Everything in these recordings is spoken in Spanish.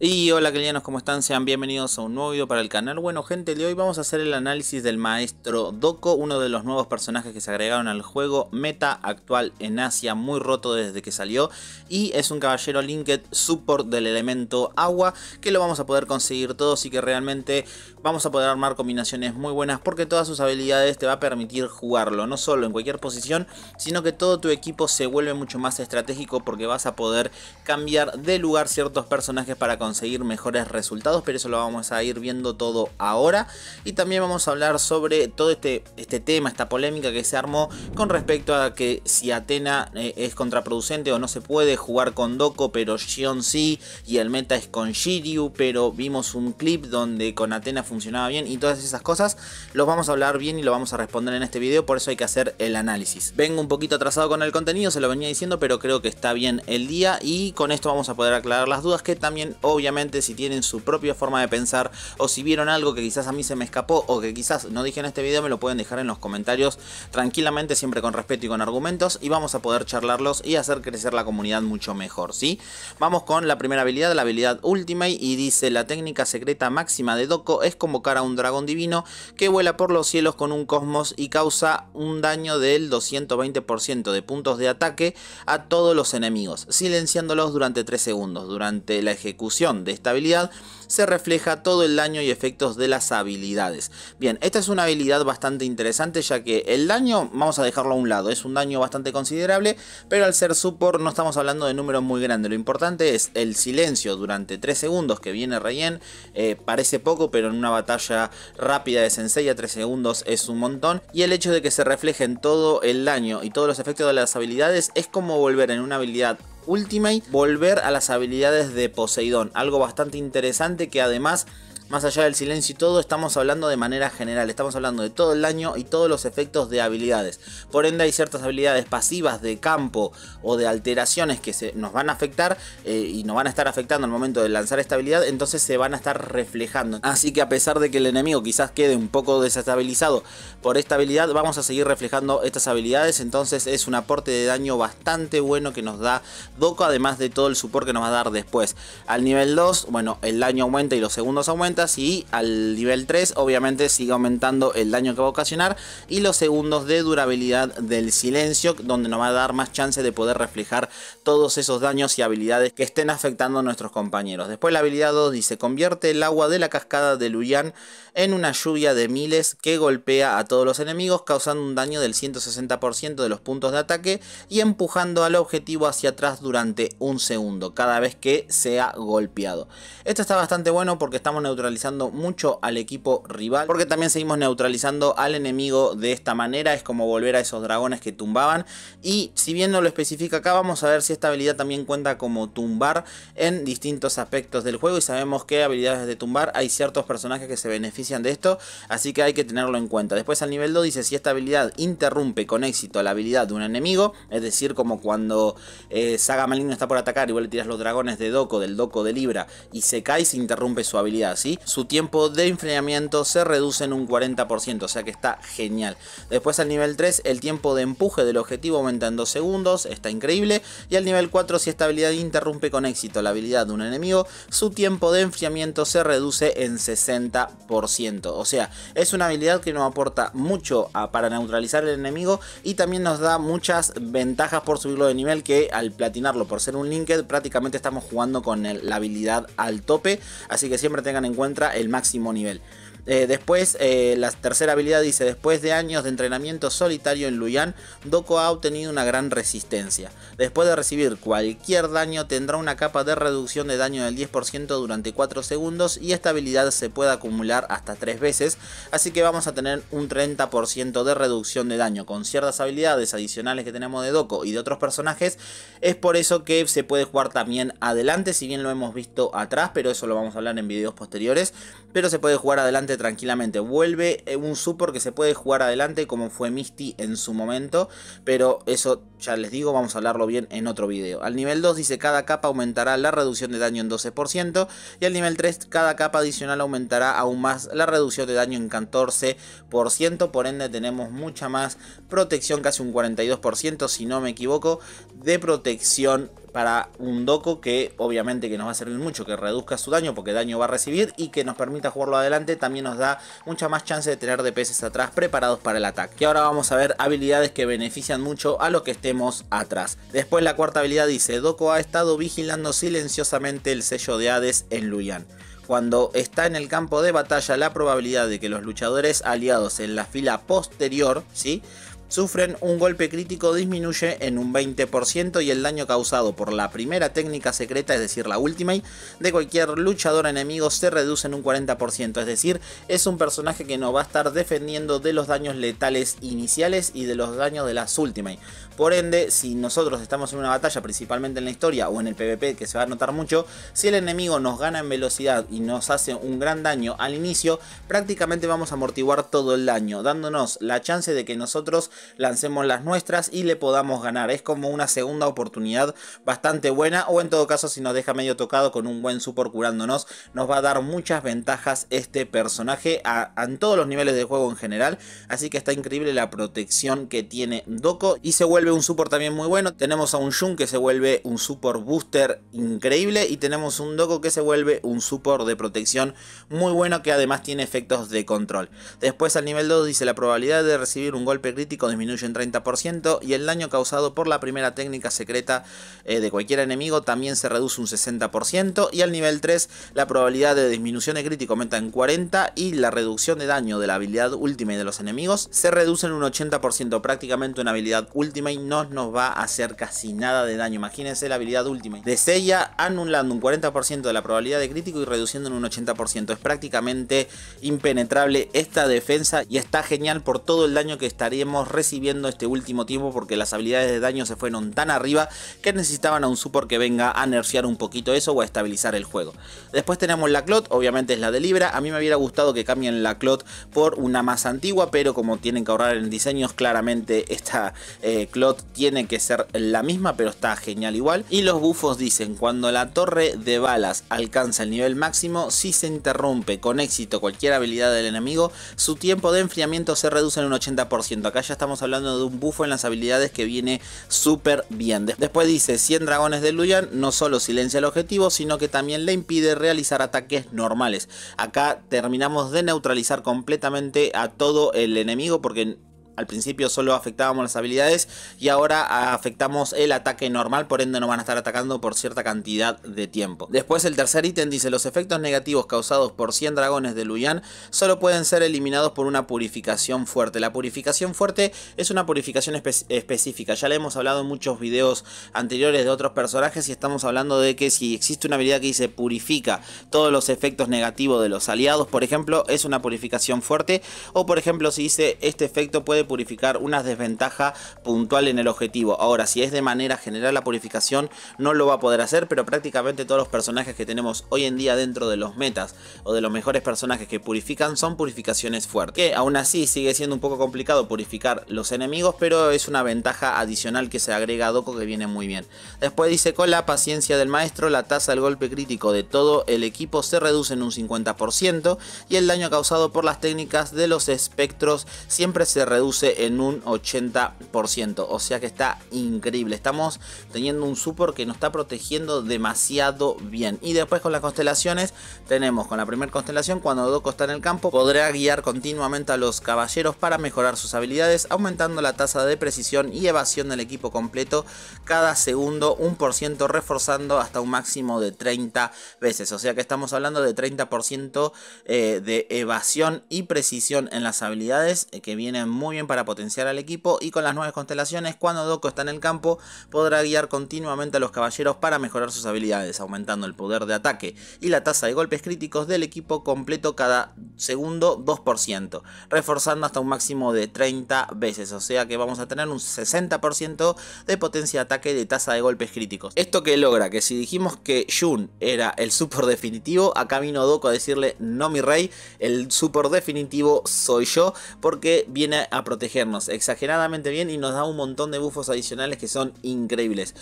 Y hola queridos, ¿cómo están? Sean bienvenidos a un nuevo video para el canal. Bueno gente, de hoy vamos a hacer el análisis del maestro Doko, uno de los nuevos personajes que se agregaron al juego, meta actual en Asia, muy roto desde que salió. Y es un caballero linked support del elemento agua, que lo vamos a poder conseguir todos y que realmente vamos a poder armar combinaciones muy buenas porque todas sus habilidades te va a permitir jugarlo, no solo en cualquier posición, sino que todo tu equipo se vuelve mucho más estratégico porque vas a poder cambiar de lugar ciertos personajes para conseguir conseguir mejores resultados, pero eso lo vamos a ir viendo todo ahora. Y también vamos a hablar sobre todo este, este tema, esta polémica que se armó con respecto a que si Atena eh, es contraproducente o no se puede jugar con Doco, pero Shion sí, y el meta es con Shiryu, pero vimos un clip donde con Atena funcionaba bien y todas esas cosas, los vamos a hablar bien y lo vamos a responder en este vídeo por eso hay que hacer el análisis. Vengo un poquito atrasado con el contenido, se lo venía diciendo, pero creo que está bien el día y con esto vamos a poder aclarar las dudas que también obviamente obviamente si tienen su propia forma de pensar o si vieron algo que quizás a mí se me escapó o que quizás no dije en este video, me lo pueden dejar en los comentarios tranquilamente, siempre con respeto y con argumentos y vamos a poder charlarlos y hacer crecer la comunidad mucho mejor, ¿sí? Vamos con la primera habilidad, la habilidad Ultimate y dice la técnica secreta máxima de Doko es convocar a un dragón divino que vuela por los cielos con un cosmos y causa un daño del 220% de puntos de ataque a todos los enemigos, silenciándolos durante 3 segundos. Durante la ejecución de esta habilidad se refleja todo el daño y efectos de las habilidades. Bien, esta es una habilidad bastante interesante ya que el daño, vamos a dejarlo a un lado, es un daño bastante considerable, pero al ser support no estamos hablando de números muy grandes. Lo importante es el silencio durante 3 segundos que viene Reyen, eh, parece poco, pero en una batalla rápida de Sensei a 3 segundos es un montón. Y el hecho de que se reflejen todo el daño y todos los efectos de las habilidades es como volver en una habilidad Ultimate, volver a las habilidades de Poseidón. Algo bastante interesante que además más allá del silencio y todo, estamos hablando de manera general, estamos hablando de todo el daño y todos los efectos de habilidades. Por ende hay ciertas habilidades pasivas de campo o de alteraciones que se, nos van a afectar eh, y nos van a estar afectando al momento de lanzar esta habilidad, entonces se van a estar reflejando. Así que a pesar de que el enemigo quizás quede un poco desestabilizado por esta habilidad, vamos a seguir reflejando estas habilidades, entonces es un aporte de daño bastante bueno que nos da Doco, además de todo el soporte que nos va a dar después. Al nivel 2, bueno, el daño aumenta y los segundos aumentas Y al nivel 3, obviamente, sigue aumentando el daño que va a ocasionar. Y los segundos de durabilidad del silencio, donde nos va a dar más chance de poder reflejar todos esos daños y habilidades que estén afectando a nuestros compañeros. Después la habilidad 2 dice, convierte el agua de la cascada de Luyan en una lluvia de miles que golpea a todos los enemigos, causando un daño del 160% de los puntos de ataque y empujando al objetivo hacia atrás durante un segundo cada vez que sea golpeado. Esto está bastante bueno porque estamos neutralizando mucho al equipo rival, porque también seguimos neutralizando al enemigo de esta manera, es como volver a esos dragones que tumbaban y si bien no lo especifica acá vamos a ver si esta habilidad también cuenta como tumbar en distintos aspectos del juego y sabemos que habilidades de tumbar hay ciertos personajes que se benefician de esto, así que hay que tenerlo en cuenta. Después al nivel 2 dice si esta habilidad interrumpe con éxito la habilidad de un enemigo, es decir como cuando saca eh, maligno está por atacar, igual le tiras los dragones de Doco, del Doco de Libra, y se cae se interrumpe su habilidad, ¿sí? Su tiempo de enfriamiento se reduce en un 40%, o sea que está genial. Después al nivel 3, el tiempo de empuje del objetivo aumenta en 2 segundos, está increíble. Y al nivel 4, si esta habilidad interrumpe con éxito la habilidad de un enemigo, su tiempo de enfriamiento se reduce en 60%. O sea, es una habilidad que nos aporta mucho para neutralizar el enemigo y también nos da muchas ventajas por subirlo de nivel que al platino por ser un linked, prácticamente estamos jugando con la habilidad al tope, así que siempre tengan en cuenta el máximo nivel. Eh, después, eh, la tercera habilidad dice, después de años de entrenamiento solitario en Luyan, Doko ha obtenido una gran resistencia. Después de recibir cualquier daño, tendrá una capa de reducción de daño del 10% durante 4 segundos y esta habilidad se puede acumular hasta 3 veces, así que vamos a tener un 30% de reducción de daño. Con ciertas habilidades adicionales que tenemos de Doko y de otros personajes, es por eso que se puede jugar también adelante, si bien lo hemos visto atrás, pero eso lo vamos a hablar en videos posteriores, pero se puede jugar adelante tranquilamente. Vuelve eh, un support que se puede jugar adelante como fue Misty en su momento, pero eso ya les digo, vamos a hablarlo bien en otro video. Al nivel 2 dice cada capa aumentará la reducción de daño en 12% y al nivel 3 cada capa adicional aumentará aún más la reducción de daño en 14%, por ende tenemos mucha más protección, casi un 42% si no me equivoco, de protección para un doco que obviamente que nos va a servir mucho, que reduzca su daño porque daño va a recibir y que nos permita jugarlo adelante, también nos da mucha más chance de tener DPS atrás preparados para el ataque. Y ahora vamos a ver habilidades que benefician mucho a lo que estemos atrás. Después la cuarta habilidad dice, Doco ha estado vigilando silenciosamente el sello de Hades en Luyan. Cuando está en el campo de batalla, la probabilidad de que los luchadores aliados en la fila posterior, ¿sí? sufren un golpe crítico disminuye en un 20% y el daño causado por la primera técnica secreta, es decir, la ultimate, de cualquier luchador enemigo se reduce en un 40%, es decir, es un personaje que nos va a estar defendiendo de los daños letales iniciales y de los daños de las ultimate. Por ende, si nosotros estamos en una batalla, principalmente en la historia o en el PvP, que se va a notar mucho, si el enemigo nos gana en velocidad y nos hace un gran daño al inicio, prácticamente vamos a amortiguar todo el daño, dándonos la chance de que nosotros lancemos las nuestras y le podamos ganar. Es como una segunda oportunidad bastante buena o en todo caso si nos deja medio tocado con un buen support curándonos nos va a dar muchas ventajas este personaje a, en todos los niveles de juego en general. Así que está increíble la protección que tiene Doko y se vuelve un support también muy bueno. Tenemos a un Jun que se vuelve un support booster increíble y tenemos un Doko que se vuelve un support de protección muy bueno que además tiene efectos de control. Después al nivel 2 dice la probabilidad de recibir un golpe crítico disminuye en 30% y el daño causado por la primera técnica secreta eh, de cualquier enemigo también se reduce un 60% y al nivel 3 la probabilidad de disminución de crítico aumenta en 40 y la reducción de daño de la habilidad última y de los enemigos se reduce en un 80% prácticamente una habilidad última y no nos va a hacer casi nada de daño imagínense la habilidad última de ella anulando un 40% de la probabilidad de crítico y reduciendo en un 80% es prácticamente impenetrable esta defensa y está genial por todo el daño que estaríamos recibiendo este último tiempo porque las habilidades de daño se fueron tan arriba que necesitaban a un support que venga a nerfear un poquito eso o a estabilizar el juego. Después tenemos la Clot, obviamente es la de Libra. A mí me hubiera gustado que cambien la Clot por una más antigua, pero como tienen que ahorrar en diseños, claramente esta eh, Clot tiene que ser la misma, pero está genial igual. Y los bufos dicen, cuando la torre de balas alcanza el nivel máximo, si se interrumpe con éxito cualquier habilidad del enemigo, su tiempo de enfriamiento se reduce en un 80%. Acá ya estamos estamos hablando de un bufo en las habilidades que viene súper bien. Después dice 100 dragones de Luyan, no solo silencia el objetivo, sino que también le impide realizar ataques normales. Acá terminamos de neutralizar completamente a todo el enemigo porque al principio solo afectábamos las habilidades y ahora afectamos el ataque normal, por ende no van a estar atacando por cierta cantidad de tiempo. Después el tercer ítem dice los efectos negativos causados por 100 dragones de Luyan solo pueden ser eliminados por una purificación fuerte. La purificación fuerte es una purificación específica, ya le hemos hablado en muchos videos anteriores de otros personajes y estamos hablando de que si existe una habilidad que dice purifica todos los efectos negativos de los aliados, por ejemplo, es una purificación fuerte o por ejemplo si dice este efecto puede purificar una desventaja puntual en el objetivo. Ahora, si es de manera general la purificación, no lo va a poder hacer, pero prácticamente todos los personajes que tenemos hoy en día dentro de los metas o de los mejores personajes que purifican son purificaciones fuertes. Que aún así sigue siendo un poco complicado purificar los enemigos, pero es una ventaja adicional que se agrega a Doco que viene muy bien. Después dice con la paciencia del maestro, la tasa del golpe crítico de todo el equipo se reduce en un 50% y el daño causado por las técnicas de los espectros siempre se reduce en un 80%. O sea que está increíble. Estamos teniendo un support que nos está protegiendo demasiado bien. Y después con las constelaciones tenemos con la primera constelación cuando Doco está en el campo podrá guiar continuamente a los caballeros para mejorar sus habilidades aumentando la tasa de precisión y evasión del equipo completo cada segundo un por ciento, reforzando hasta un máximo de 30 veces. O sea que estamos hablando de 30% eh, de evasión y precisión en las habilidades eh, que vienen muy bien para potenciar al equipo y con las nuevas constelaciones, cuando Doko está en el campo, podrá guiar continuamente a los caballeros para mejorar sus habilidades, aumentando el poder de ataque y la tasa de golpes críticos del equipo completo cada segundo 2%, reforzando hasta un máximo de 30 veces, o sea que vamos a tener un 60% de potencia de ataque de tasa de golpes críticos. Esto que logra que si dijimos que Jun era el super definitivo, a camino Doko a decirle, no mi rey, el super definitivo soy yo, porque viene a proteger protegernos exageradamente bien y nos da un montón de buffos adicionales que son increíbles.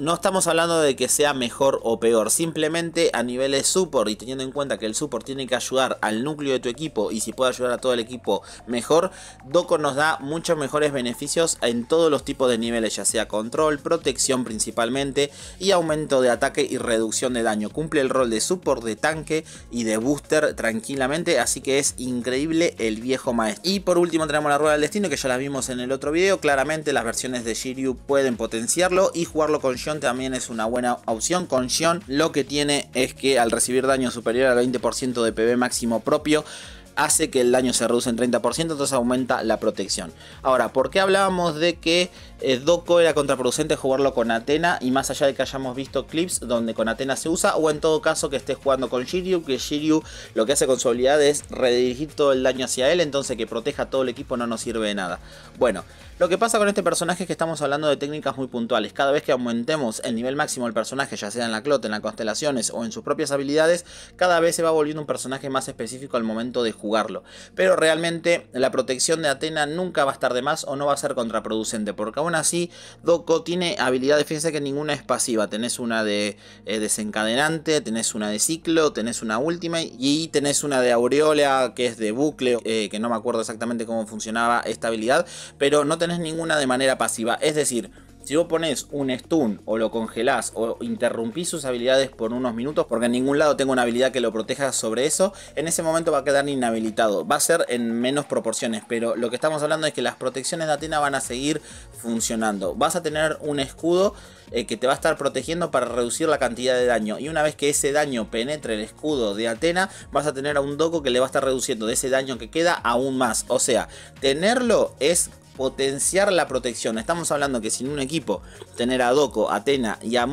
No estamos hablando de que sea mejor o peor, simplemente a nivel de support y teniendo en cuenta que el support tiene que ayudar al núcleo de tu equipo y si puede ayudar a todo el equipo mejor, Doco nos da muchos mejores beneficios en todos los tipos de niveles, ya sea control, protección principalmente y aumento de ataque y reducción de daño. Cumple el rol de support, de tanque y de booster tranquilamente, así que es increíble el viejo maestro. Y por último tenemos la rueda Destino, que ya las vimos en el otro video, claramente las versiones de Shiryu pueden potenciarlo y jugarlo con Shion también es una buena opción. Con Shion lo que tiene es que al recibir daño superior al 20% de PV máximo propio, hace que el daño se reduce en 30%, entonces aumenta la protección. Ahora, ¿por qué hablábamos de que Doko eh, Doco era contraproducente jugarlo con Atena? Y más allá de que hayamos visto clips donde con Atena se usa, o en todo caso que estés jugando con Shiryu, que Shiryu lo que hace con su habilidad es redirigir todo el daño hacia él, entonces que proteja a todo el equipo no nos sirve de nada. Bueno, lo que pasa con este personaje es que estamos hablando de técnicas muy puntuales. Cada vez que aumentemos el nivel máximo del personaje, ya sea en la clota, en las constelaciones o en sus propias habilidades, cada vez se va volviendo un personaje más específico al momento de jugar pero realmente la protección de Atena nunca va a estar de más o no va a ser contraproducente, porque aún así doco tiene habilidades fíjense defensa que ninguna es pasiva. Tenés una de eh, desencadenante, tenés una de ciclo, tenés una última y tenés una de aureola que es de bucle, eh, que no me acuerdo exactamente cómo funcionaba esta habilidad, pero no tenés ninguna de manera pasiva. Es decir, si vos pones un stun o lo congelás o interrumpís sus habilidades por unos minutos porque en ningún lado tengo una habilidad que lo proteja sobre eso, en ese momento va a quedar inhabilitado. Va a ser en menos proporciones, pero lo que estamos hablando es que las protecciones de Atena van a seguir funcionando. Vas a tener un escudo eh, que te va a estar protegiendo para reducir la cantidad de daño. Y una vez que ese daño penetre el escudo de Atena, vas a tener a un Doco que le va a estar reduciendo de ese daño que queda aún más. O sea, tenerlo es potenciar la protección. Estamos hablando que sin un equipo, tener a Doco, Atena y a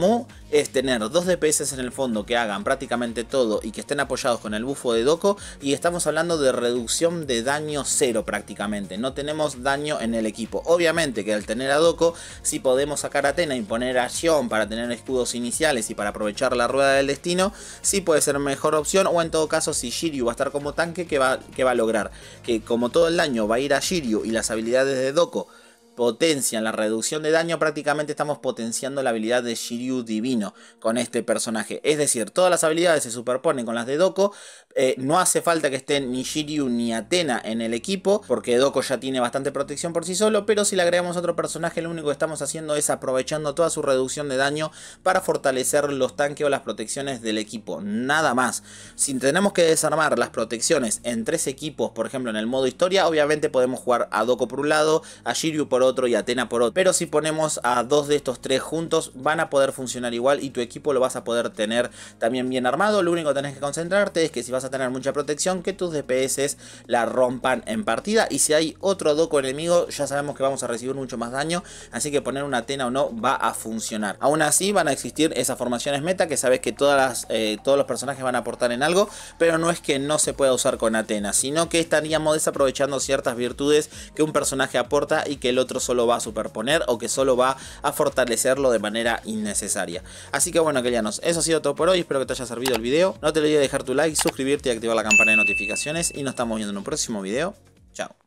es tener dos DPS en el fondo que hagan prácticamente todo y que estén apoyados con el bufo de Doco y estamos hablando de reducción de daño cero prácticamente, no tenemos daño en el equipo. Obviamente que al tener a Doco, si podemos sacar a Atena y poner a para tener escudos iniciales y para aprovechar la rueda del destino, sí puede ser mejor opción o en todo caso si Shiryu va a estar como tanque, que va, que va a lograr? Que como todo el daño va a ir a Shiryu y las habilidades de Doco potencian la reducción de daño, prácticamente estamos potenciando la habilidad de Shiryu Divino con este personaje. Es decir, todas las habilidades se superponen con las de Doko. Eh, no hace falta que estén ni Shiryu ni Atena en el equipo, porque Doko ya tiene bastante protección por sí solo, pero si le agregamos otro personaje, lo único que estamos haciendo es aprovechando toda su reducción de daño para fortalecer los tanques o las protecciones del equipo. Nada más. Si tenemos que desarmar las protecciones en tres equipos, por ejemplo en el modo historia, obviamente podemos jugar a Doko por un lado, a Shiryu por otro y Atena por otro. Pero si ponemos a dos de estos tres juntos, van a poder funcionar igual y tu equipo lo vas a poder tener también bien armado. Lo único que tenés que concentrarte es que si vas a tener mucha protección, que tus DPS la rompan en partida. Y si hay otro doco enemigo, ya sabemos que vamos a recibir mucho más daño. Así que poner una Atena o no va a funcionar. Aún así van a existir esas formaciones meta que sabes que todas eh, todos los personajes van a aportar en algo. Pero no es que no se pueda usar con Atena, sino que estaríamos desaprovechando ciertas virtudes que un personaje aporta y que el otro solo va a superponer o que solo va a fortalecerlo de manera innecesaria. Así que bueno, nos eso ha sido todo por hoy. Espero que te haya servido el video. No te olvides de dejar tu like, suscribirte y activar la campana de notificaciones. Y nos estamos viendo en un próximo video. Chao.